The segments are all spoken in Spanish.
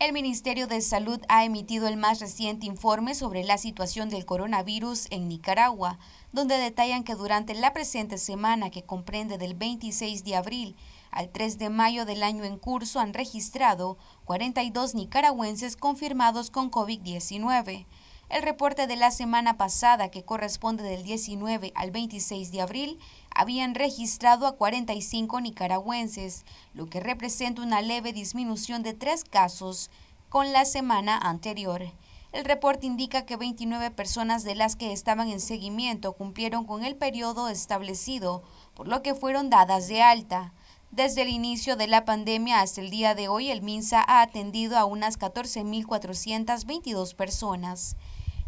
El Ministerio de Salud ha emitido el más reciente informe sobre la situación del coronavirus en Nicaragua, donde detallan que durante la presente semana, que comprende del 26 de abril al 3 de mayo del año en curso, han registrado 42 nicaragüenses confirmados con COVID-19. El reporte de la semana pasada, que corresponde del 19 al 26 de abril, habían registrado a 45 nicaragüenses, lo que representa una leve disminución de tres casos con la semana anterior. El reporte indica que 29 personas de las que estaban en seguimiento cumplieron con el periodo establecido, por lo que fueron dadas de alta. Desde el inicio de la pandemia hasta el día de hoy, el MINSA ha atendido a unas 14.422 personas.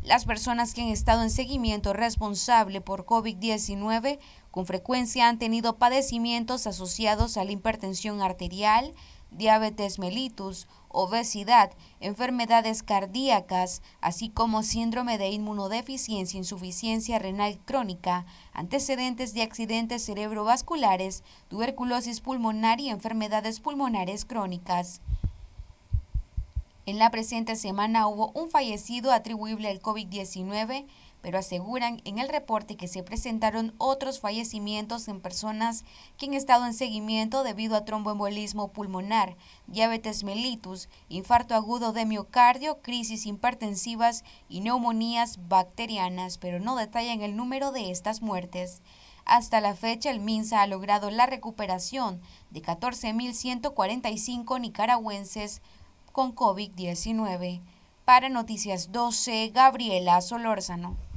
Las personas que han estado en seguimiento responsable por COVID-19 con frecuencia han tenido padecimientos asociados a la hipertensión arterial, diabetes mellitus, obesidad, enfermedades cardíacas, así como síndrome de inmunodeficiencia, insuficiencia renal crónica, antecedentes de accidentes cerebrovasculares, tuberculosis pulmonar y enfermedades pulmonares crónicas. En la presente semana hubo un fallecido atribuible al COVID-19, pero aseguran en el reporte que se presentaron otros fallecimientos en personas que han estado en seguimiento debido a tromboembolismo pulmonar, diabetes mellitus, infarto agudo de miocardio, crisis hipertensivas y neumonías bacterianas, pero no detallan el número de estas muertes. Hasta la fecha, el MINSA ha logrado la recuperación de 14.145 nicaragüenses con COVID-19. Para Noticias 12, Gabriela Solórzano.